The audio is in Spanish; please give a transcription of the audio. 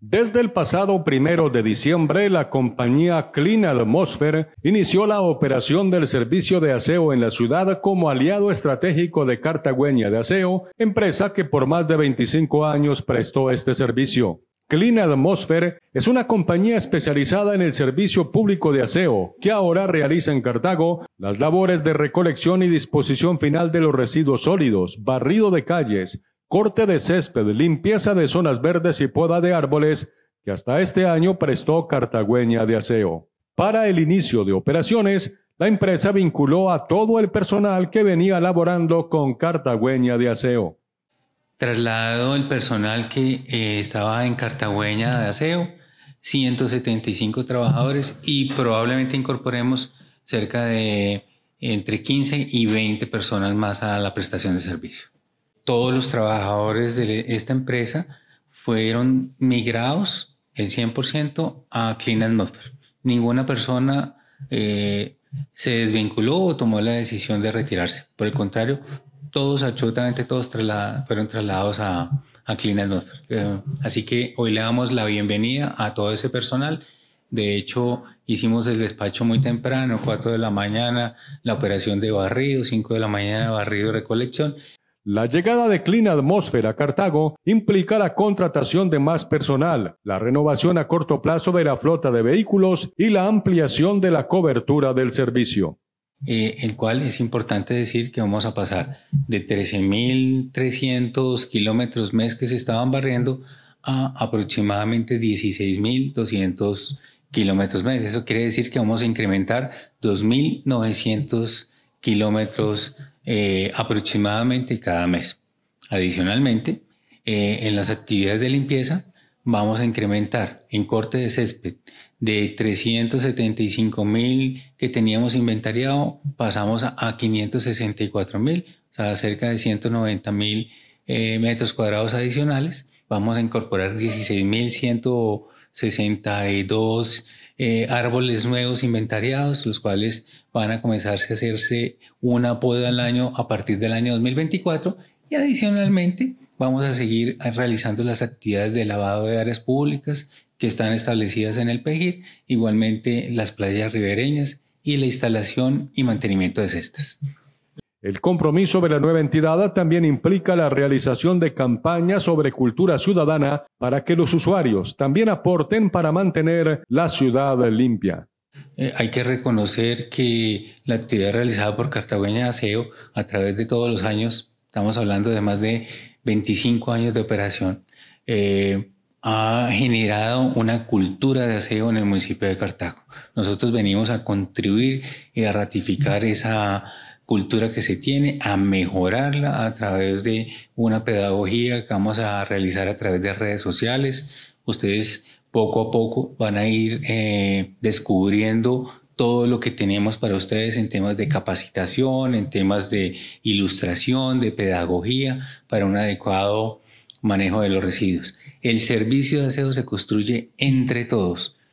Desde el pasado primero de diciembre, la compañía Clean Atmosphere inició la operación del servicio de aseo en la ciudad como aliado estratégico de Cartagüeña de Aseo, empresa que por más de 25 años prestó este servicio. Clean Atmosphere es una compañía especializada en el servicio público de aseo que ahora realiza en Cartago las labores de recolección y disposición final de los residuos sólidos, barrido de calles, corte de césped, limpieza de zonas verdes y poda de árboles, que hasta este año prestó Cartagüeña de Aseo. Para el inicio de operaciones, la empresa vinculó a todo el personal que venía laborando con Cartagüeña de Aseo. Trasladó el personal que eh, estaba en Cartagüeña de Aseo, 175 trabajadores y probablemente incorporemos cerca de entre 15 y 20 personas más a la prestación de servicio todos los trabajadores de esta empresa fueron migrados el 100% a Clean Atmosphere. Ninguna persona eh, se desvinculó o tomó la decisión de retirarse. Por el contrario, todos, absolutamente todos, fueron trasladados a, Clean eh, así que hoy le damos la bienvenida a todo ese personal. De hecho, hicimos el despacho muy temprano, 4 de la mañana, la operación de barrido, 5 de la mañana, barrido y recolección, la llegada de Clean Atmosphere a Cartago implica la contratación de más personal, la renovación a corto plazo de la flota de vehículos y la ampliación de la cobertura del servicio. Eh, el cual es importante decir que vamos a pasar de 13.300 kilómetros mes que se estaban barriendo a aproximadamente 16.200 kilómetros mes. Eso quiere decir que vamos a incrementar 2.900 kilómetros eh, aproximadamente cada mes. Adicionalmente, eh, en las actividades de limpieza vamos a incrementar en corte de césped de 375 mil que teníamos inventariado, pasamos a 564 mil, o sea, cerca de 190 mil eh, metros cuadrados adicionales. Vamos a incorporar 16 mil 162 eh, árboles nuevos inventariados, los cuales van a comenzarse a hacerse una poda al año a partir del año 2024 y adicionalmente vamos a seguir realizando las actividades de lavado de áreas públicas que están establecidas en el PEGIR, igualmente las playas ribereñas y la instalación y mantenimiento de cestas. El compromiso de la nueva entidad también implica la realización de campañas sobre cultura ciudadana para que los usuarios también aporten para mantener la ciudad limpia. Eh, hay que reconocer que la actividad realizada por Cartagena Aseo a través de todos los años, estamos hablando de más de 25 años de operación, eh, ha generado una cultura de aseo en el municipio de Cartago. Nosotros venimos a contribuir y a ratificar esa cultura que se tiene, a mejorarla a través de una pedagogía que vamos a realizar a través de redes sociales. Ustedes poco a poco van a ir eh, descubriendo todo lo que tenemos para ustedes en temas de capacitación, en temas de ilustración, de pedagogía, para un adecuado manejo de los residuos. El servicio de aseo se construye entre todos